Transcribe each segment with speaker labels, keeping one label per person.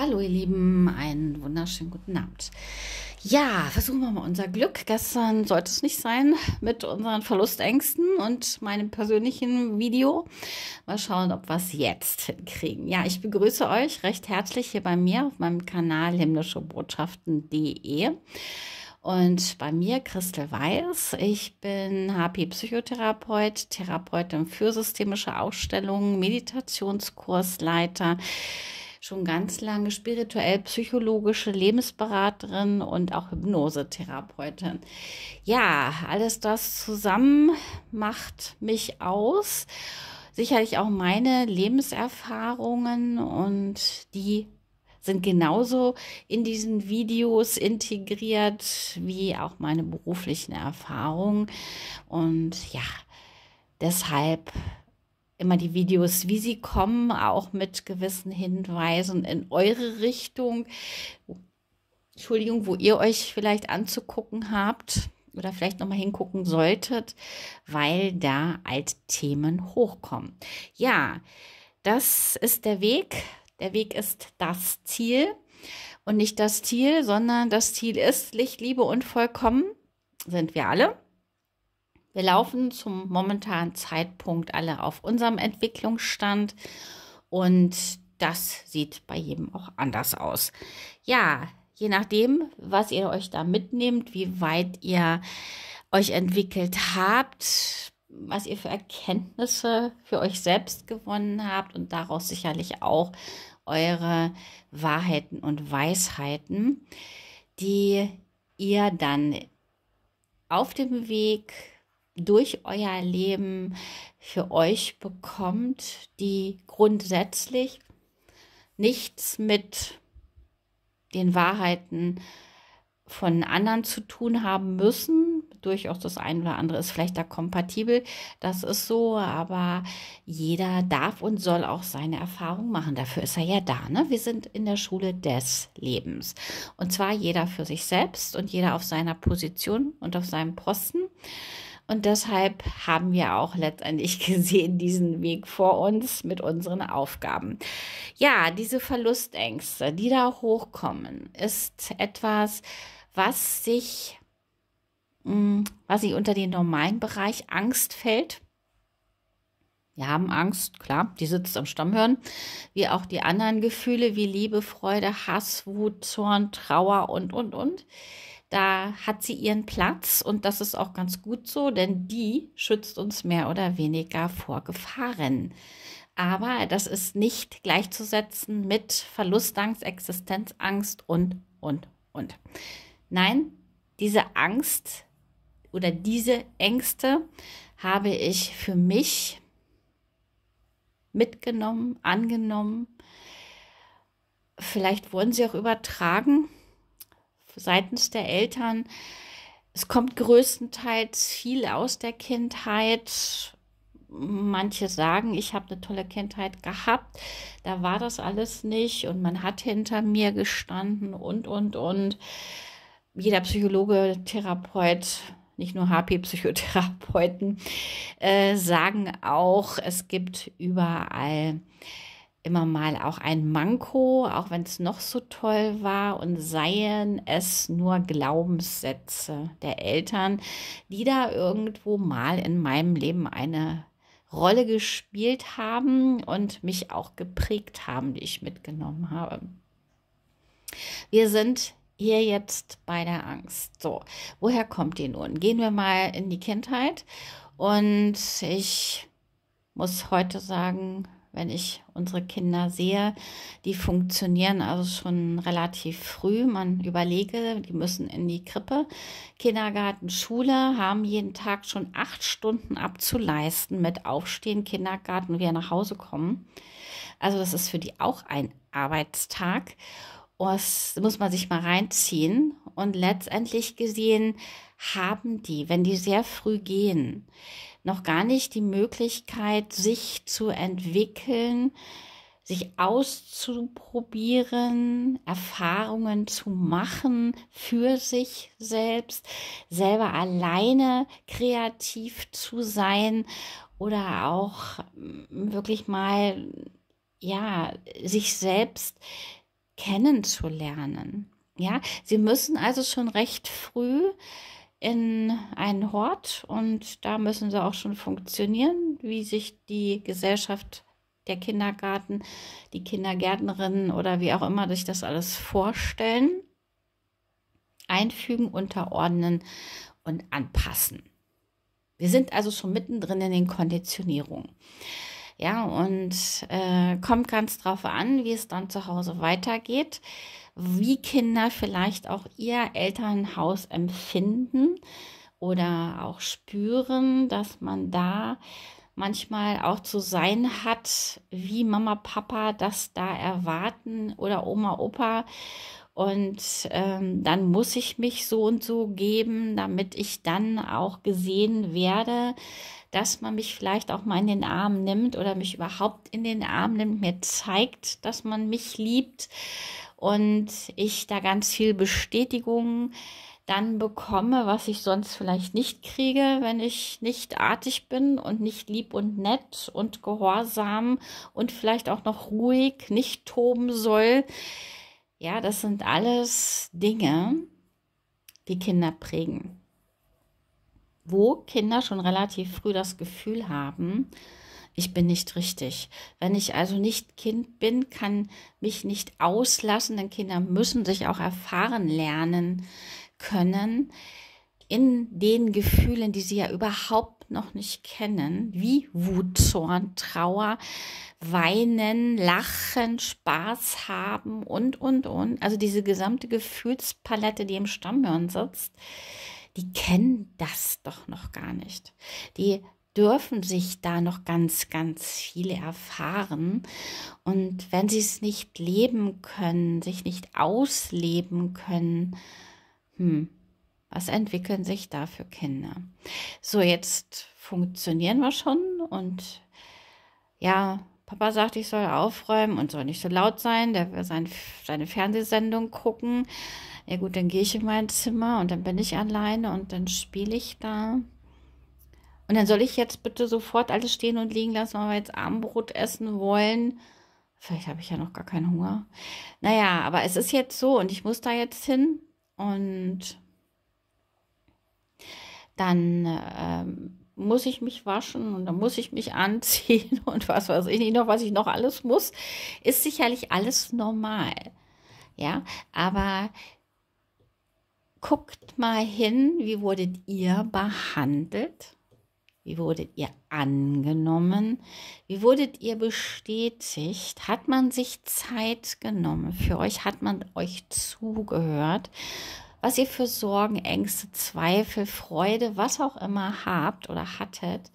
Speaker 1: Hallo ihr Lieben, einen wunderschönen guten Abend. Ja, versuchen wir mal unser Glück. Gestern sollte es nicht sein mit unseren Verlustängsten und meinem persönlichen Video. Mal schauen, ob wir es jetzt hinkriegen. Ja, ich begrüße euch recht herzlich hier bei mir auf meinem Kanal himmlischebotschaften.de. Und bei mir Christel Weiß. Ich bin HP-Psychotherapeut, Therapeutin für systemische Ausstellungen, Meditationskursleiter schon ganz lange spirituell-psychologische Lebensberaterin und auch Hypnosetherapeutin. Ja, alles das zusammen macht mich aus. Sicherlich auch meine Lebenserfahrungen und die sind genauso in diesen Videos integriert wie auch meine beruflichen Erfahrungen. Und ja, deshalb immer die Videos, wie sie kommen, auch mit gewissen Hinweisen in eure Richtung. Entschuldigung, wo ihr euch vielleicht anzugucken habt oder vielleicht nochmal hingucken solltet, weil da Altthemen hochkommen. Ja, das ist der Weg. Der Weg ist das Ziel und nicht das Ziel, sondern das Ziel ist Licht, Liebe und Vollkommen sind wir alle. Wir laufen zum momentanen Zeitpunkt alle auf unserem Entwicklungsstand und das sieht bei jedem auch anders aus. Ja, je nachdem, was ihr euch da mitnehmt, wie weit ihr euch entwickelt habt, was ihr für Erkenntnisse für euch selbst gewonnen habt und daraus sicherlich auch eure Wahrheiten und Weisheiten, die ihr dann auf dem Weg durch euer Leben für euch bekommt, die grundsätzlich nichts mit den Wahrheiten von anderen zu tun haben müssen. Durchaus das eine oder andere ist vielleicht da kompatibel, das ist so, aber jeder darf und soll auch seine Erfahrung machen. Dafür ist er ja da. Ne? Wir sind in der Schule des Lebens. Und zwar jeder für sich selbst und jeder auf seiner Position und auf seinem Posten. Und deshalb haben wir auch letztendlich gesehen diesen Weg vor uns mit unseren Aufgaben. Ja, diese Verlustängste, die da hochkommen, ist etwas, was sich, mm, was sich unter den normalen Bereich Angst fällt. Wir haben Angst, klar, die sitzt am Stammhirn, wie auch die anderen Gefühle wie Liebe, Freude, Hass, Wut, Zorn, Trauer und, und, und. Da hat sie ihren Platz und das ist auch ganz gut so, denn die schützt uns mehr oder weniger vor Gefahren. Aber das ist nicht gleichzusetzen mit Verlustangst, Existenzangst und, und, und. Nein, diese Angst oder diese Ängste habe ich für mich mitgenommen, angenommen. Vielleicht wurden sie auch übertragen seitens der Eltern. Es kommt größtenteils viel aus der Kindheit. Manche sagen, ich habe eine tolle Kindheit gehabt, da war das alles nicht und man hat hinter mir gestanden und, und, und. Jeder Psychologe, Therapeut, nicht nur HP-Psychotherapeuten, äh, sagen auch, es gibt überall immer mal auch ein Manko, auch wenn es noch so toll war und seien es nur Glaubenssätze der Eltern, die da irgendwo mal in meinem Leben eine Rolle gespielt haben und mich auch geprägt haben, die ich mitgenommen habe. Wir sind hier jetzt bei der Angst. So, woher kommt die nun? Gehen wir mal in die Kindheit und ich muss heute sagen, wenn ich unsere Kinder sehe, die funktionieren also schon relativ früh. Man überlege, die müssen in die Krippe. Kindergarten, Schule haben jeden Tag schon acht Stunden abzuleisten mit Aufstehen, Kindergarten und wieder nach Hause kommen. Also das ist für die auch ein Arbeitstag. Das oh, muss man sich mal reinziehen. Und letztendlich gesehen haben die, wenn die sehr früh gehen, noch gar nicht die Möglichkeit, sich zu entwickeln, sich auszuprobieren, Erfahrungen zu machen für sich selbst, selber alleine kreativ zu sein oder auch mm, wirklich mal, ja, sich selbst kennenzulernen. Ja, sie müssen also schon recht früh in einen Hort und da müssen sie auch schon funktionieren, wie sich die Gesellschaft der Kindergarten, die Kindergärtnerinnen oder wie auch immer sich das alles vorstellen, einfügen, unterordnen und anpassen. Wir sind also schon mittendrin in den Konditionierungen. Ja, und äh, kommt ganz drauf an, wie es dann zu Hause weitergeht wie Kinder vielleicht auch ihr Elternhaus empfinden oder auch spüren, dass man da manchmal auch zu sein hat, wie Mama, Papa das da erwarten oder Oma, Opa. Und ähm, dann muss ich mich so und so geben, damit ich dann auch gesehen werde, dass man mich vielleicht auch mal in den Arm nimmt oder mich überhaupt in den Arm nimmt, mir zeigt, dass man mich liebt und ich da ganz viel Bestätigung dann bekomme, was ich sonst vielleicht nicht kriege, wenn ich nicht artig bin und nicht lieb und nett und gehorsam und vielleicht auch noch ruhig, nicht toben soll. Ja, das sind alles Dinge, die Kinder prägen. Wo Kinder schon relativ früh das Gefühl haben, ich bin nicht richtig. Wenn ich also nicht Kind bin, kann mich nicht auslassen, denn Kinder müssen sich auch erfahren lernen können in den Gefühlen, die sie ja überhaupt noch nicht kennen, wie Wut, Zorn, Trauer, Weinen, Lachen, Spaß haben und, und, und. Also diese gesamte Gefühlspalette, die im Stammhirn sitzt, die kennen das doch noch gar nicht. Die dürfen sich da noch ganz, ganz viele erfahren. Und wenn sie es nicht leben können, sich nicht ausleben können, hm, was entwickeln sich da für Kinder? So, jetzt funktionieren wir schon und ja, Papa sagt, ich soll aufräumen und soll nicht so laut sein, der will sein, seine Fernsehsendung gucken. Ja gut, dann gehe ich in mein Zimmer und dann bin ich alleine und dann spiele ich da. Und dann soll ich jetzt bitte sofort alles stehen und liegen lassen, weil wir jetzt Abendbrot essen wollen. Vielleicht habe ich ja noch gar keinen Hunger. Naja, aber es ist jetzt so und ich muss da jetzt hin. Und dann ähm, muss ich mich waschen und dann muss ich mich anziehen und was weiß ich nicht noch, was ich noch alles muss. Ist sicherlich alles normal. Ja, aber guckt mal hin, wie wurdet ihr behandelt? Wie wurdet ihr angenommen? Wie wurdet ihr bestätigt? Hat man sich Zeit genommen für euch? Hat man euch zugehört? Was ihr für Sorgen, Ängste, Zweifel, Freude, was auch immer habt oder hattet,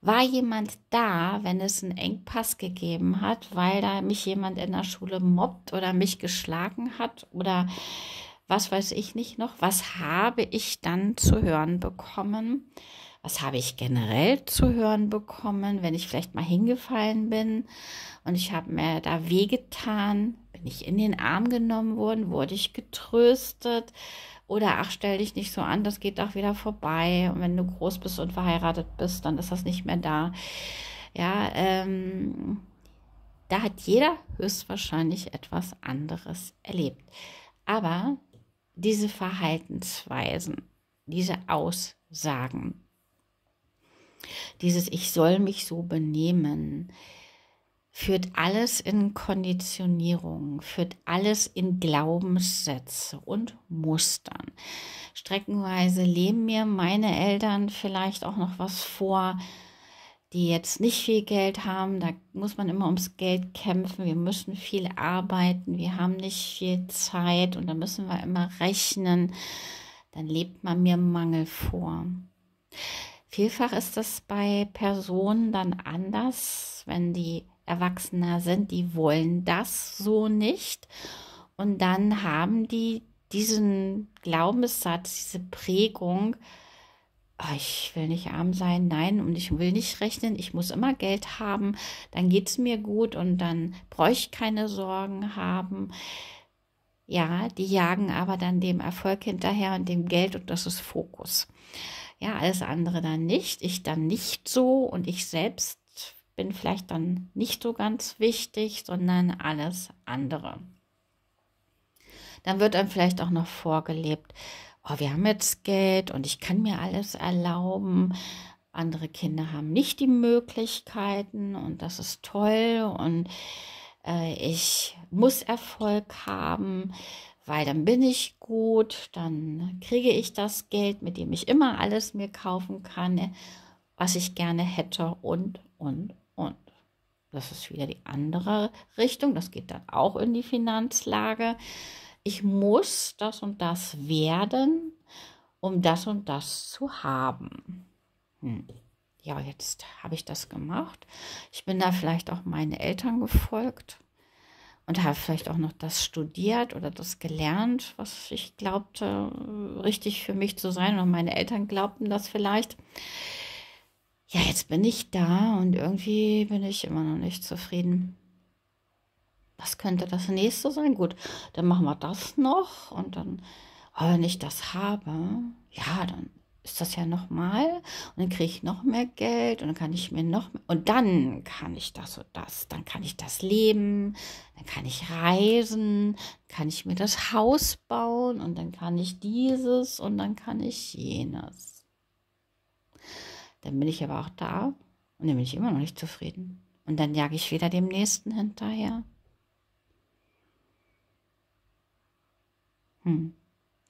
Speaker 1: war jemand da, wenn es einen Engpass gegeben hat, weil da mich jemand in der Schule mobbt oder mich geschlagen hat oder was weiß ich nicht noch, was habe ich dann zu hören bekommen? was habe ich generell zu hören bekommen, wenn ich vielleicht mal hingefallen bin und ich habe mir da wehgetan, bin ich in den Arm genommen worden, wurde ich getröstet oder ach, stell dich nicht so an, das geht doch wieder vorbei und wenn du groß bist und verheiratet bist, dann ist das nicht mehr da. Ja, ähm, da hat jeder höchstwahrscheinlich etwas anderes erlebt. Aber diese Verhaltensweisen, diese Aussagen, dieses Ich soll mich so benehmen führt alles in Konditionierung, führt alles in Glaubenssätze und Mustern. Streckenweise leben mir meine Eltern vielleicht auch noch was vor, die jetzt nicht viel Geld haben, da muss man immer ums Geld kämpfen, wir müssen viel arbeiten, wir haben nicht viel Zeit und da müssen wir immer rechnen, dann lebt man mir Mangel vor. Vielfach ist es bei Personen dann anders, wenn die erwachsener sind, die wollen das so nicht. Und dann haben die diesen Glaubenssatz, diese Prägung, oh, ich will nicht arm sein, nein, und ich will nicht rechnen, ich muss immer Geld haben, dann geht es mir gut und dann bräuchte ich keine Sorgen haben. Ja, die jagen aber dann dem Erfolg hinterher und dem Geld und das ist Fokus ja, alles andere dann nicht, ich dann nicht so und ich selbst bin vielleicht dann nicht so ganz wichtig, sondern alles andere. Dann wird dann vielleicht auch noch vorgelebt, oh, wir haben jetzt Geld und ich kann mir alles erlauben. Andere Kinder haben nicht die Möglichkeiten und das ist toll und äh, ich muss Erfolg haben weil dann bin ich gut, dann kriege ich das Geld, mit dem ich immer alles mir kaufen kann, äh, was ich gerne hätte und, und, und. Das ist wieder die andere Richtung, das geht dann auch in die Finanzlage. Ich muss das und das werden, um das und das zu haben. Hm. Ja, jetzt habe ich das gemacht. Ich bin da vielleicht auch meinen Eltern gefolgt und habe vielleicht auch noch das studiert oder das gelernt, was ich glaubte, richtig für mich zu sein. Und meine Eltern glaubten das vielleicht. Ja, jetzt bin ich da und irgendwie bin ich immer noch nicht zufrieden. Was könnte das nächste sein? Gut, dann machen wir das noch und dann, wenn ich das habe, ja, dann ist das ja noch mal und dann kriege ich noch mehr Geld und dann kann ich mir noch mehr, und dann kann ich das und das, dann kann ich das leben, dann kann ich reisen, kann ich mir das Haus bauen und dann kann ich dieses und dann kann ich jenes. Dann bin ich aber auch da und dann bin ich immer noch nicht zufrieden und dann jage ich wieder dem nächsten hinterher. Hm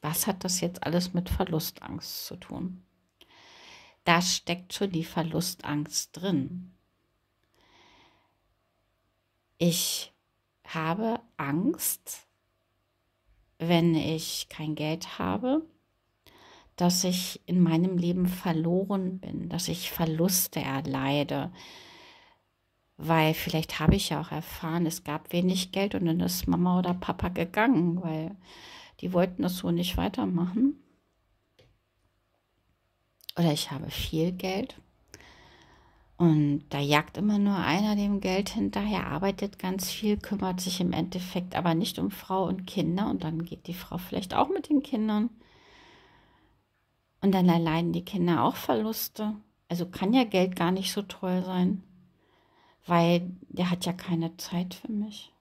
Speaker 1: was hat das jetzt alles mit Verlustangst zu tun? Da steckt schon die Verlustangst drin. Ich habe Angst, wenn ich kein Geld habe, dass ich in meinem Leben verloren bin, dass ich Verluste erleide, weil vielleicht habe ich ja auch erfahren, es gab wenig Geld und dann ist Mama oder Papa gegangen, weil die wollten das so nicht weitermachen. Oder ich habe viel Geld. Und da jagt immer nur einer dem Geld hinterher, arbeitet ganz viel, kümmert sich im Endeffekt aber nicht um Frau und Kinder. Und dann geht die Frau vielleicht auch mit den Kindern. Und dann erleiden die Kinder auch Verluste. Also kann ja Geld gar nicht so toll sein, weil der hat ja keine Zeit für mich.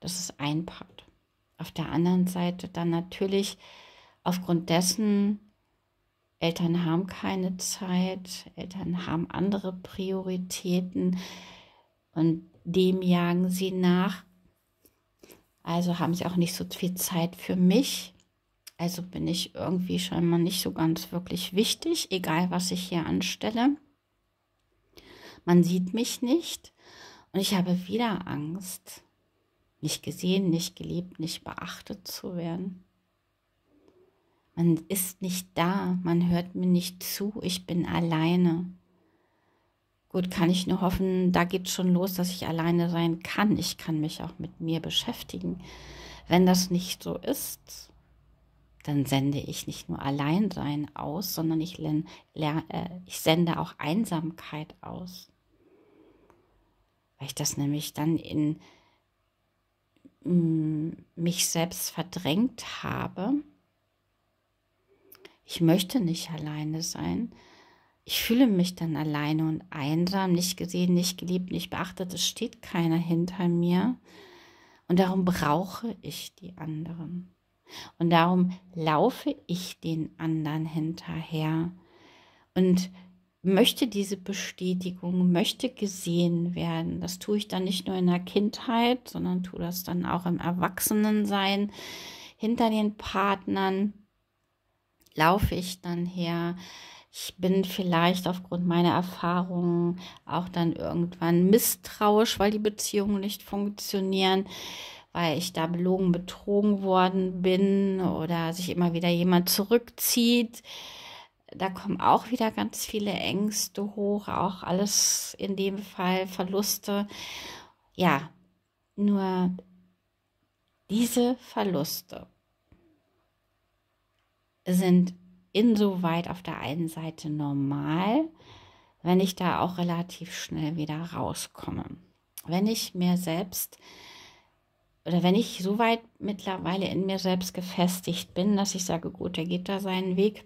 Speaker 1: Das ist ein Part. Auf der anderen Seite dann natürlich aufgrund dessen, Eltern haben keine Zeit, Eltern haben andere Prioritäten und dem jagen sie nach. Also haben sie auch nicht so viel Zeit für mich. Also bin ich irgendwie scheinbar nicht so ganz wirklich wichtig, egal was ich hier anstelle. Man sieht mich nicht und ich habe wieder Angst nicht gesehen, nicht geliebt, nicht beachtet zu werden. Man ist nicht da, man hört mir nicht zu, ich bin alleine. Gut, kann ich nur hoffen, da geht schon los, dass ich alleine sein kann. Ich kann mich auch mit mir beschäftigen. Wenn das nicht so ist, dann sende ich nicht nur Alleinsein aus, sondern ich, äh, ich sende auch Einsamkeit aus. Weil ich das nämlich dann in Mm, mich selbst verdrängt habe. Ich möchte nicht alleine sein. Ich fühle mich dann alleine und einsam, nicht gesehen, nicht geliebt, nicht beachtet. Es steht keiner hinter mir. Und darum brauche ich die anderen. Und darum laufe ich den anderen hinterher. Und möchte diese Bestätigung, möchte gesehen werden. Das tue ich dann nicht nur in der Kindheit, sondern tue das dann auch im Erwachsenensein. Hinter den Partnern laufe ich dann her. Ich bin vielleicht aufgrund meiner Erfahrungen auch dann irgendwann misstrauisch, weil die Beziehungen nicht funktionieren, weil ich da belogen, betrogen worden bin oder sich immer wieder jemand zurückzieht da kommen auch wieder ganz viele Ängste hoch, auch alles in dem Fall Verluste. Ja, nur diese Verluste sind insoweit auf der einen Seite normal, wenn ich da auch relativ schnell wieder rauskomme. Wenn ich mir selbst oder wenn ich so weit mittlerweile in mir selbst gefestigt bin, dass ich sage, gut, der geht da seinen Weg,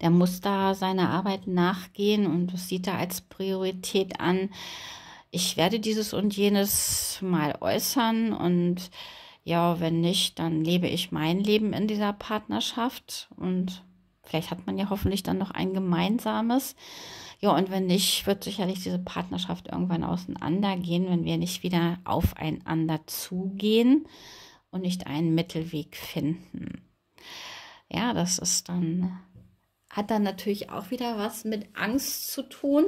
Speaker 1: der muss da seiner Arbeit nachgehen und das sieht er als Priorität an. Ich werde dieses und jenes mal äußern und ja, wenn nicht, dann lebe ich mein Leben in dieser Partnerschaft und vielleicht hat man ja hoffentlich dann noch ein gemeinsames. Ja, und wenn nicht, wird sicherlich diese Partnerschaft irgendwann auseinandergehen, wenn wir nicht wieder aufeinander zugehen und nicht einen Mittelweg finden. Ja, das ist dann hat dann natürlich auch wieder was mit Angst zu tun,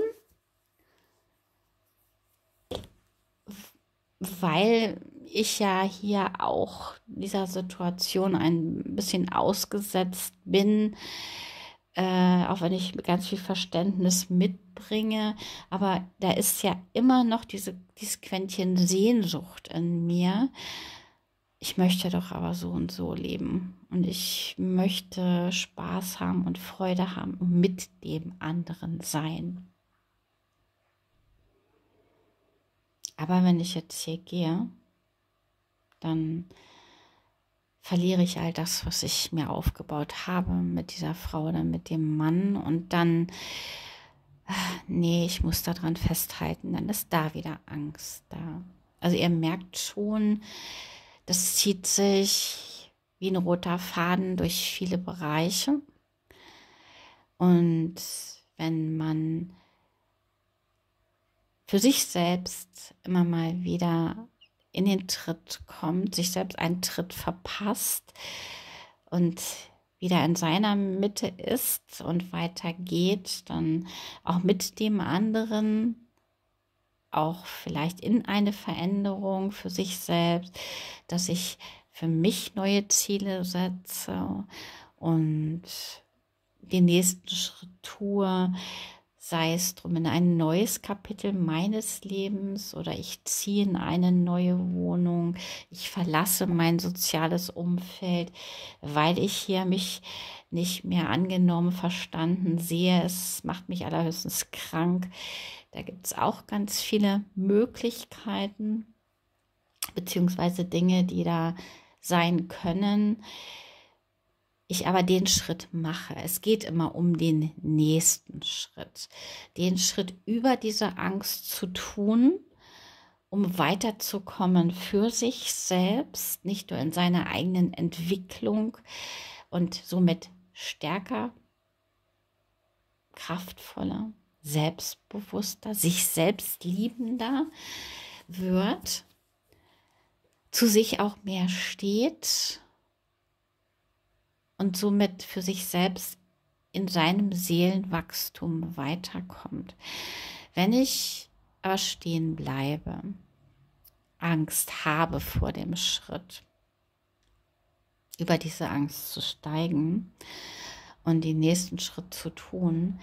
Speaker 1: weil ich ja hier auch dieser Situation ein bisschen ausgesetzt bin, äh, auch wenn ich ganz viel Verständnis mitbringe, aber da ist ja immer noch diese, dieses Quäntchen Sehnsucht in mir. Ich möchte doch aber so und so leben. Und ich möchte Spaß haben und Freude haben und mit dem anderen sein. Aber wenn ich jetzt hier gehe, dann verliere ich all das, was ich mir aufgebaut habe mit dieser Frau oder mit dem Mann. Und dann, nee, ich muss daran festhalten, dann ist da wieder Angst da. Also ihr merkt schon, das zieht sich wie ein roter Faden durch viele Bereiche. Und wenn man für sich selbst immer mal wieder in den Tritt kommt, sich selbst einen Tritt verpasst und wieder in seiner Mitte ist und weitergeht, dann auch mit dem anderen, auch vielleicht in eine Veränderung für sich selbst, dass ich für mich neue Ziele setze und den nächsten Schritt tue, sei es drum in ein neues Kapitel meines Lebens oder ich ziehe in eine neue Wohnung, ich verlasse mein soziales Umfeld, weil ich hier mich nicht mehr angenommen, verstanden sehe. Es macht mich allerhöchstens krank. Da gibt es auch ganz viele Möglichkeiten beziehungsweise Dinge, die da sein können, ich aber den Schritt mache. Es geht immer um den nächsten Schritt, den Schritt über diese Angst zu tun, um weiterzukommen für sich selbst, nicht nur in seiner eigenen Entwicklung und somit stärker, kraftvoller, selbstbewusster, sich selbst liebender wird, zu sich auch mehr steht und somit für sich selbst in seinem Seelenwachstum weiterkommt. Wenn ich aber stehen bleibe, Angst habe vor dem Schritt, über diese Angst zu steigen und den nächsten Schritt zu tun,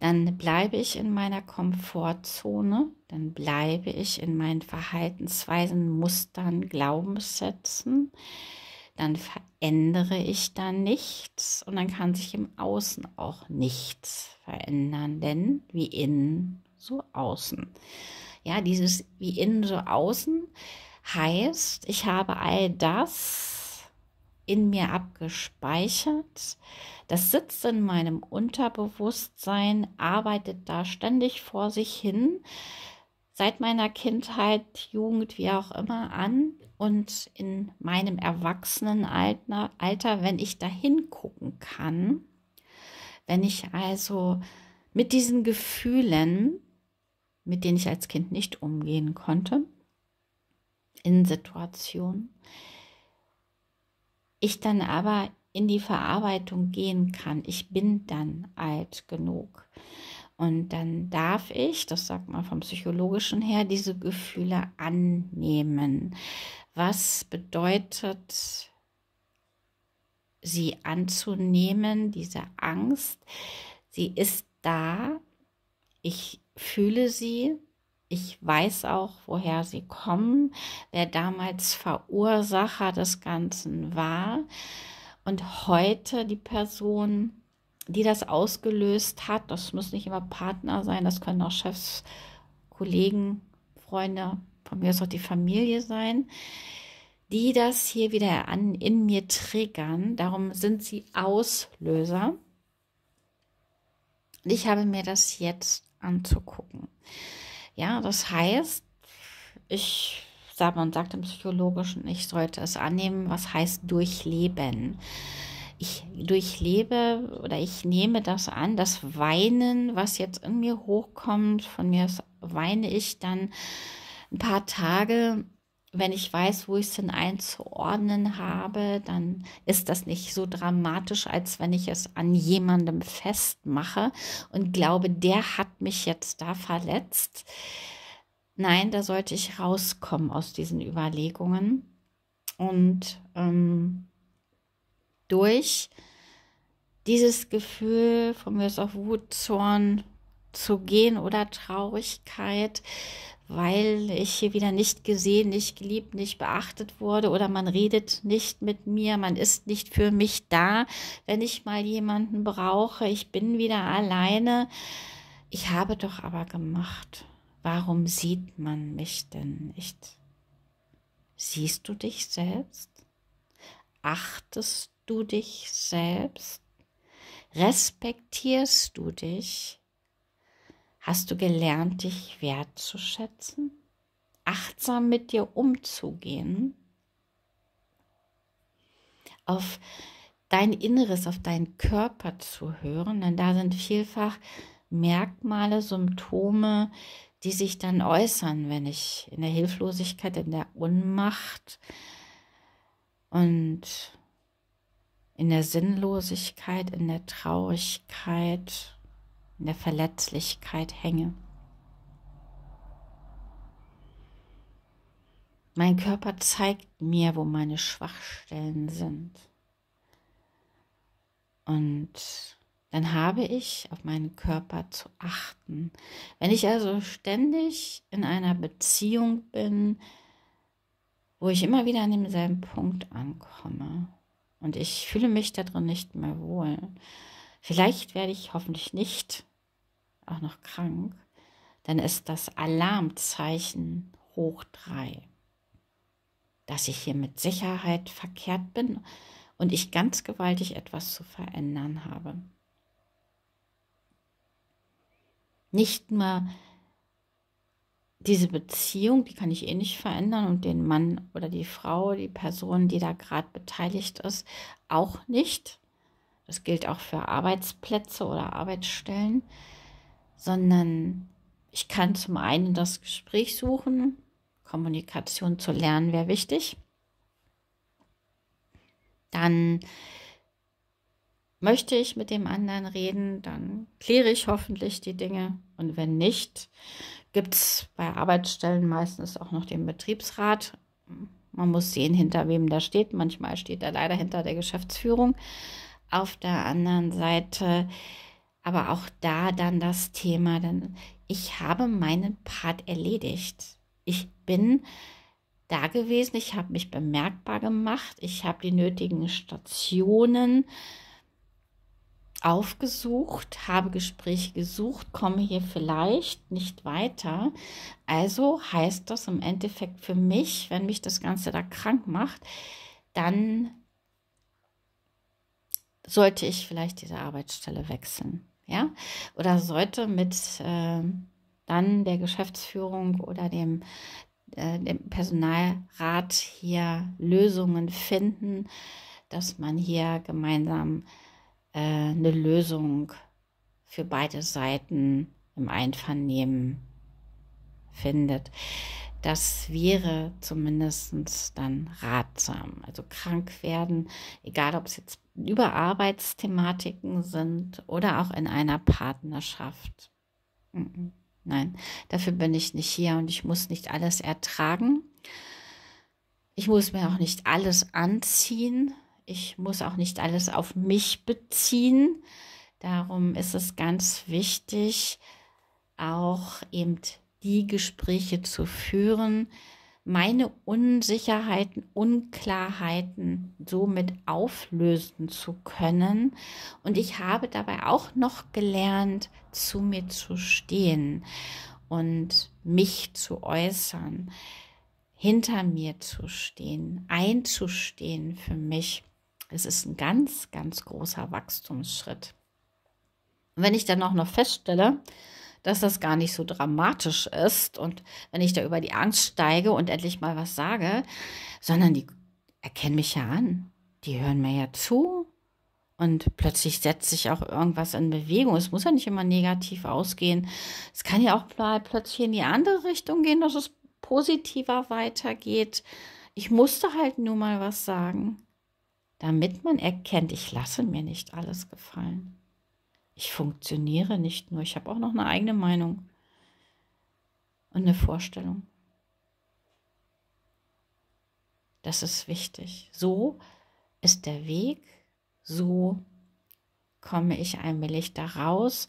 Speaker 1: dann bleibe ich in meiner Komfortzone, dann bleibe ich in meinen Verhaltensweisen, Mustern, Glaubenssätzen, dann verändere ich da nichts und dann kann sich im Außen auch nichts verändern, denn wie innen, so außen. Ja, dieses wie innen, so außen heißt, ich habe all das, in mir abgespeichert. Das sitzt in meinem Unterbewusstsein, arbeitet da ständig vor sich hin, seit meiner Kindheit, Jugend, wie auch immer an. Und in meinem Erwachsenenalter, wenn ich da hingucken kann, wenn ich also mit diesen Gefühlen, mit denen ich als Kind nicht umgehen konnte, in Situationen, ich dann aber in die Verarbeitung gehen kann. Ich bin dann alt genug. Und dann darf ich, das sagt man vom psychologischen her, diese Gefühle annehmen. Was bedeutet sie anzunehmen, diese Angst? Sie ist da, ich fühle sie, ich weiß auch, woher sie kommen, wer damals Verursacher des Ganzen war und heute die Person, die das ausgelöst hat, das muss nicht immer Partner sein, das können auch Chefs, Kollegen, Freunde, von mir aus auch die Familie sein, die das hier wieder an in mir triggern. Darum sind sie Auslöser. Und Ich habe mir das jetzt anzugucken. Ja, das heißt, ich sage und sagt im Psychologischen, ich sollte es annehmen, was heißt durchleben. Ich durchlebe oder ich nehme das an, das Weinen, was jetzt in mir hochkommt, von mir weine ich dann ein paar Tage, wenn ich weiß, wo ich es denn einzuordnen habe, dann ist das nicht so dramatisch, als wenn ich es an jemandem festmache und glaube, der hat mich jetzt da verletzt. Nein, da sollte ich rauskommen aus diesen Überlegungen und ähm, durch dieses Gefühl von mir ist auch Wut, Zorn zu gehen oder Traurigkeit, weil ich hier wieder nicht gesehen, nicht geliebt, nicht beachtet wurde oder man redet nicht mit mir, man ist nicht für mich da, wenn ich mal jemanden brauche, ich bin wieder alleine. Ich habe doch aber gemacht. Warum sieht man mich denn nicht? Siehst du dich selbst? Achtest du dich selbst? Respektierst du dich? Hast du gelernt, dich wertzuschätzen? Achtsam mit dir umzugehen? Auf dein Inneres, auf deinen Körper zu hören, denn da sind vielfach Merkmale, Symptome, die sich dann äußern, wenn ich in der Hilflosigkeit, in der Unmacht und in der Sinnlosigkeit, in der Traurigkeit, in der Verletzlichkeit hänge. Mein Körper zeigt mir, wo meine Schwachstellen sind. Und dann habe ich auf meinen Körper zu achten. Wenn ich also ständig in einer Beziehung bin, wo ich immer wieder an demselben Punkt ankomme und ich fühle mich darin nicht mehr wohl, vielleicht werde ich hoffentlich nicht auch noch krank, dann ist das Alarmzeichen hoch drei, dass ich hier mit Sicherheit verkehrt bin und ich ganz gewaltig etwas zu verändern habe. Nicht mal diese Beziehung, die kann ich eh nicht verändern und den Mann oder die Frau, die Person, die da gerade beteiligt ist, auch nicht. Das gilt auch für Arbeitsplätze oder Arbeitsstellen, sondern ich kann zum einen das Gespräch suchen, Kommunikation zu lernen wäre wichtig. Dann möchte ich mit dem anderen reden, dann kläre ich hoffentlich die Dinge und wenn nicht, gibt es bei Arbeitsstellen meistens auch noch den Betriebsrat. Man muss sehen, hinter wem da steht. Manchmal steht er leider hinter der Geschäftsführung. Auf der anderen Seite aber auch da dann das Thema, denn ich habe meinen Part erledigt. Ich bin da gewesen, ich habe mich bemerkbar gemacht, ich habe die nötigen Stationen äh, aufgesucht, habe Gespräche gesucht, komme hier vielleicht nicht weiter. Also heißt das im Endeffekt für mich, wenn mich das Ganze da krank macht, dann sollte ich vielleicht diese Arbeitsstelle wechseln, ja? Oder sollte mit äh, dann der Geschäftsführung oder dem, äh, dem Personalrat hier Lösungen finden, dass man hier gemeinsam äh, eine Lösung für beide Seiten im Einvernehmen findet. Das wäre zumindest dann ratsam. Also krank werden, egal ob es jetzt über Arbeitsthematiken sind oder auch in einer Partnerschaft. Mhm. Nein, dafür bin ich nicht hier und ich muss nicht alles ertragen. Ich muss mir auch nicht alles anziehen, ich muss auch nicht alles auf mich beziehen. Darum ist es ganz wichtig, auch eben die Gespräche zu führen, meine Unsicherheiten, Unklarheiten somit auflösen zu können. Und ich habe dabei auch noch gelernt, zu mir zu stehen und mich zu äußern, hinter mir zu stehen, einzustehen für mich. Es ist ein ganz, ganz großer Wachstumsschritt. Und wenn ich dann auch noch feststelle, dass das gar nicht so dramatisch ist und wenn ich da über die Angst steige und endlich mal was sage, sondern die erkennen mich ja an, die hören mir ja zu und plötzlich setzt sich auch irgendwas in Bewegung. Es muss ja nicht immer negativ ausgehen. Es kann ja auch mal plötzlich in die andere Richtung gehen, dass es positiver weitergeht. Ich musste halt nur mal was sagen damit man erkennt, ich lasse mir nicht alles gefallen. Ich funktioniere nicht nur, ich habe auch noch eine eigene Meinung und eine Vorstellung. Das ist wichtig. So ist der Weg, so komme ich allmählich da raus.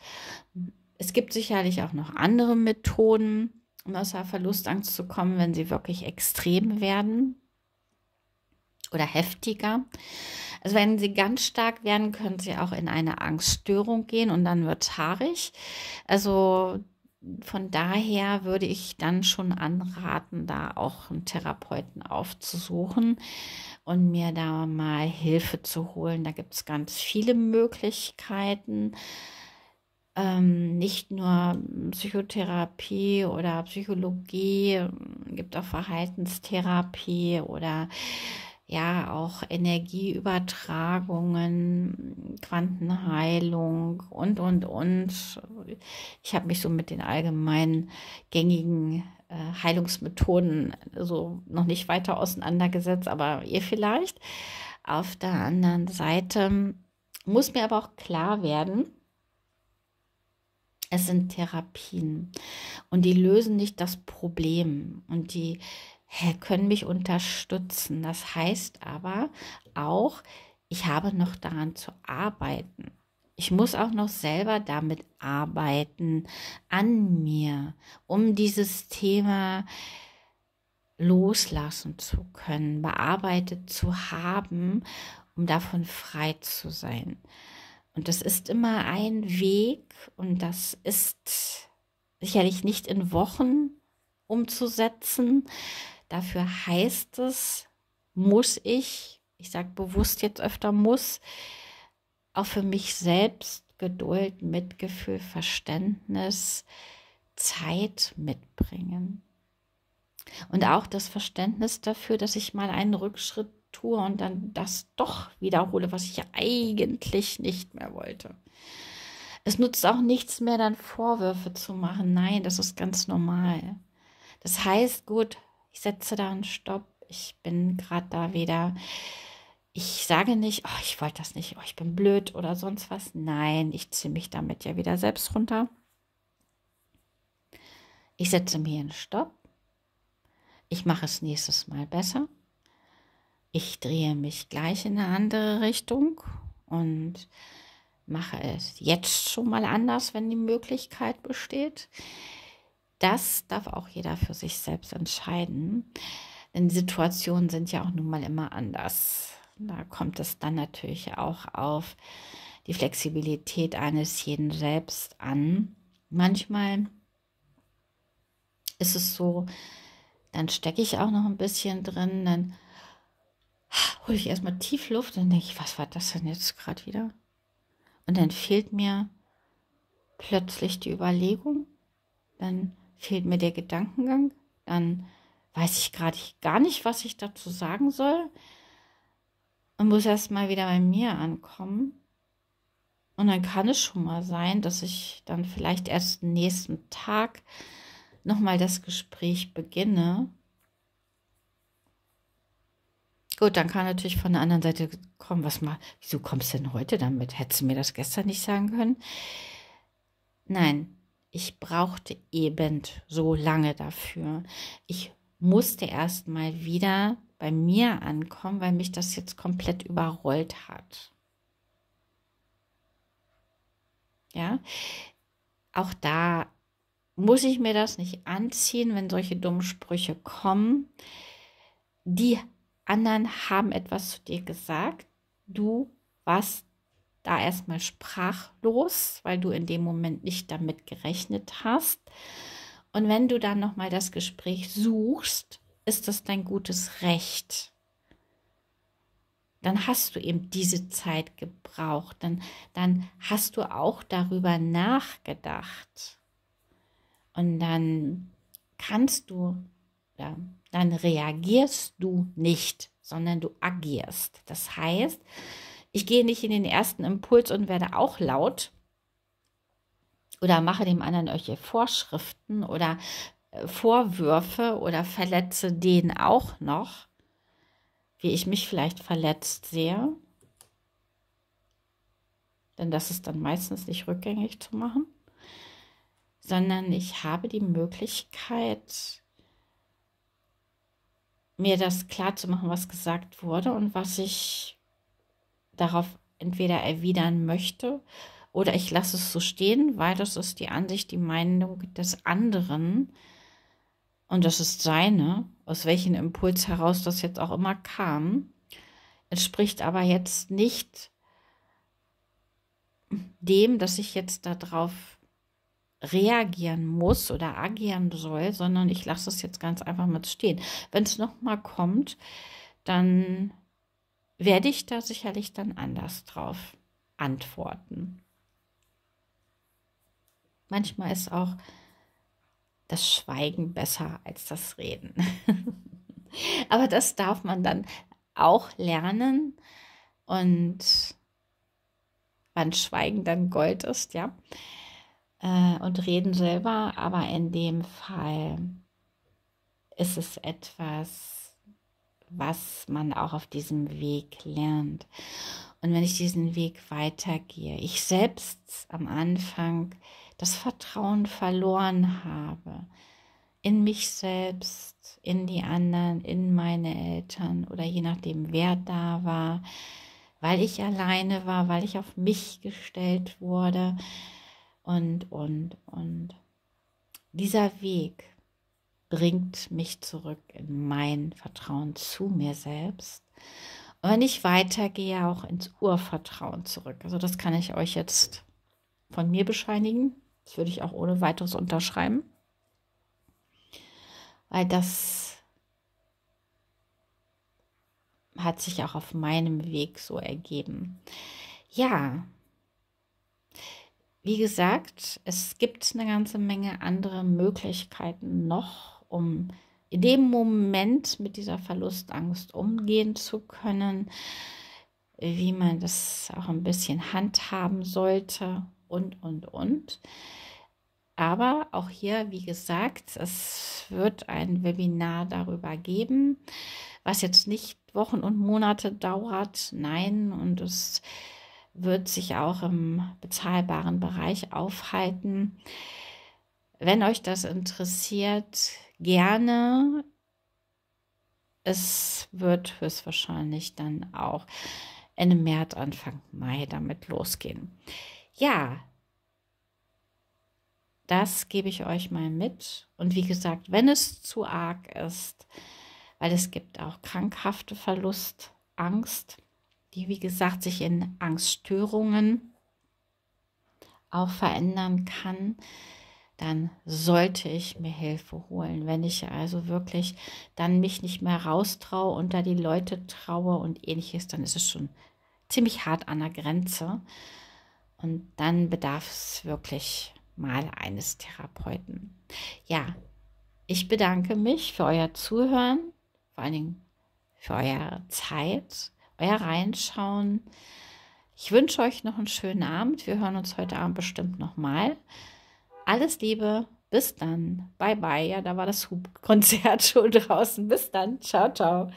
Speaker 1: Es gibt sicherlich auch noch andere Methoden, um aus der Verlustangst zu kommen, wenn sie wirklich extrem werden oder heftiger. Also wenn sie ganz stark werden, können sie auch in eine Angststörung gehen und dann wird es haarig. Also von daher würde ich dann schon anraten, da auch einen Therapeuten aufzusuchen und mir da mal Hilfe zu holen. Da gibt es ganz viele Möglichkeiten. Ähm, nicht nur Psychotherapie oder Psychologie, ähm, gibt auch Verhaltenstherapie oder ja auch Energieübertragungen, Quantenheilung und, und, und. Ich habe mich so mit den allgemeinen gängigen äh, Heilungsmethoden so noch nicht weiter auseinandergesetzt, aber ihr vielleicht. Auf der anderen Seite muss mir aber auch klar werden, es sind Therapien und die lösen nicht das Problem und die können mich unterstützen. Das heißt aber auch, ich habe noch daran zu arbeiten. Ich muss auch noch selber damit arbeiten, an mir, um dieses Thema loslassen zu können, bearbeitet zu haben, um davon frei zu sein. Und das ist immer ein Weg und das ist sicherlich nicht in Wochen umzusetzen, Dafür heißt es, muss ich, ich sage bewusst jetzt öfter muss, auch für mich selbst Geduld, Mitgefühl, Verständnis, Zeit mitbringen. Und auch das Verständnis dafür, dass ich mal einen Rückschritt tue und dann das doch wiederhole, was ich eigentlich nicht mehr wollte. Es nutzt auch nichts mehr, dann Vorwürfe zu machen. Nein, das ist ganz normal. Das heißt, gut, ich setze da einen Stopp. Ich bin gerade da wieder. Ich sage nicht, oh, ich wollte das nicht, oh, ich bin blöd oder sonst was. Nein, ich ziehe mich damit ja wieder selbst runter. Ich setze mir einen Stopp. Ich mache es nächstes Mal besser. Ich drehe mich gleich in eine andere Richtung und mache es jetzt schon mal anders, wenn die Möglichkeit besteht. Das darf auch jeder für sich selbst entscheiden. Denn Situationen sind ja auch nun mal immer anders. Da kommt es dann natürlich auch auf die Flexibilität eines jeden selbst an. Manchmal ist es so, dann stecke ich auch noch ein bisschen drin, dann hole ich erstmal Tiefluft und denke was war das denn jetzt gerade wieder? Und dann fehlt mir plötzlich die Überlegung, dann fehlt mir der Gedankengang. Dann weiß ich gerade gar nicht, was ich dazu sagen soll. Und muss erst mal wieder bei mir ankommen. Und dann kann es schon mal sein, dass ich dann vielleicht erst nächsten Tag nochmal das Gespräch beginne. Gut, dann kann natürlich von der anderen Seite kommen, was mal, wieso kommst du denn heute damit? Hättest du mir das gestern nicht sagen können? Nein, ich brauchte eben so lange dafür. Ich musste erst mal wieder bei mir ankommen, weil mich das jetzt komplett überrollt hat. Ja, auch da muss ich mir das nicht anziehen, wenn solche dummen Sprüche kommen. Die anderen haben etwas zu dir gesagt. Du warst da erstmal sprachlos, weil du in dem Moment nicht damit gerechnet hast. Und wenn du dann nochmal das Gespräch suchst, ist das dein gutes Recht. Dann hast du eben diese Zeit gebraucht, dann, dann hast du auch darüber nachgedacht. Und dann kannst du, ja, dann reagierst du nicht, sondern du agierst. Das heißt, ich gehe nicht in den ersten Impuls und werde auch laut oder mache dem anderen solche Vorschriften oder äh, Vorwürfe oder verletze den auch noch, wie ich mich vielleicht verletzt sehe. Denn das ist dann meistens nicht rückgängig zu machen, sondern ich habe die Möglichkeit, mir das klar zu machen, was gesagt wurde und was ich darauf entweder erwidern möchte oder ich lasse es so stehen, weil das ist die Ansicht, die Meinung des anderen und das ist seine, aus welchem Impuls heraus das jetzt auch immer kam, entspricht aber jetzt nicht dem, dass ich jetzt darauf reagieren muss oder agieren soll, sondern ich lasse es jetzt ganz einfach mal stehen. Wenn es nochmal kommt, dann werde ich da sicherlich dann anders drauf antworten. Manchmal ist auch das Schweigen besser als das Reden. Aber das darf man dann auch lernen und wann Schweigen dann Gold ist, ja. Äh, und reden selber, aber in dem Fall ist es etwas was man auch auf diesem Weg lernt. Und wenn ich diesen Weg weitergehe, ich selbst am Anfang das Vertrauen verloren habe in mich selbst, in die anderen, in meine Eltern oder je nachdem, wer da war, weil ich alleine war, weil ich auf mich gestellt wurde und, und, und. Dieser Weg bringt mich zurück in mein Vertrauen zu mir selbst. Und wenn ich weitergehe, auch ins Urvertrauen zurück. Also das kann ich euch jetzt von mir bescheinigen. Das würde ich auch ohne weiteres unterschreiben. Weil das hat sich auch auf meinem Weg so ergeben. Ja, wie gesagt, es gibt eine ganze Menge andere Möglichkeiten noch um in dem Moment mit dieser Verlustangst umgehen zu können, wie man das auch ein bisschen handhaben sollte und, und, und. Aber auch hier, wie gesagt, es wird ein Webinar darüber geben, was jetzt nicht Wochen und Monate dauert. Nein, und es wird sich auch im bezahlbaren Bereich aufhalten. Wenn euch das interessiert, gerne. Es wird höchstwahrscheinlich dann auch Ende März, Anfang Mai damit losgehen. Ja, das gebe ich euch mal mit. Und wie gesagt, wenn es zu arg ist, weil es gibt auch krankhafte Verlustangst, die wie gesagt sich in Angststörungen auch verändern kann, dann sollte ich mir Hilfe holen. Wenn ich also wirklich dann mich nicht mehr raustraue und da die Leute traue und ähnliches, dann ist es schon ziemlich hart an der Grenze. Und dann bedarf es wirklich mal eines Therapeuten. Ja, ich bedanke mich für euer Zuhören, vor allen Dingen für eure Zeit, euer Reinschauen. Ich wünsche euch noch einen schönen Abend. Wir hören uns heute Abend bestimmt nochmal. mal. Alles Liebe, bis dann. Bye bye. Ja, da war das Hub-Konzert schon draußen. Bis dann. Ciao, ciao.